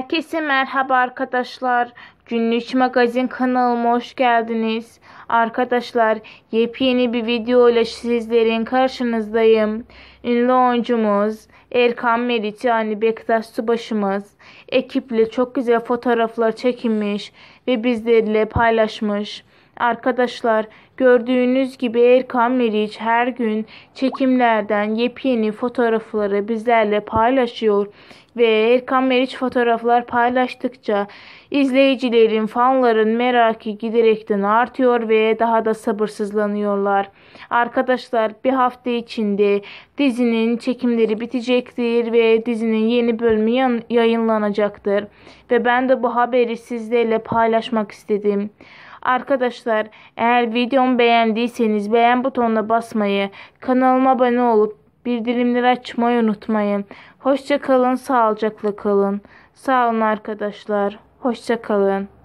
Herkese merhaba arkadaşlar. Günlük magazin kanalıma hoş geldiniz. Arkadaşlar yepyeni bir video ile sizlerin karşınızdayım. Ünlü oyuncumuz Erkan Meriç yani Bektaş Subaşımız ekiple çok güzel fotoğraflar çekilmiş ve bizlerle paylaşmış. Arkadaşlar gördüğünüz gibi Erkan Meriç her gün çekimlerden yepyeni fotoğrafları bizlerle paylaşıyor ve Erkan Meriç fotoğraflar paylaştıkça izleyicilerin, fanların merakı giderekten artıyor ve daha da sabırsızlanıyorlar. Arkadaşlar bir hafta içinde dizinin çekimleri bitecektir ve dizinin yeni bölümü yayınlanacaktır ve ben de bu haberi sizlerle paylaşmak istedim. Arkadaşlar eğer videomu beğendiyseniz beğen butonuna basmayı, kanalıma abone olup bildirimleri açmayı unutmayın. Hoşçakalın, sağlıcakla kalın. Sağ olun arkadaşlar. hoşçakalın.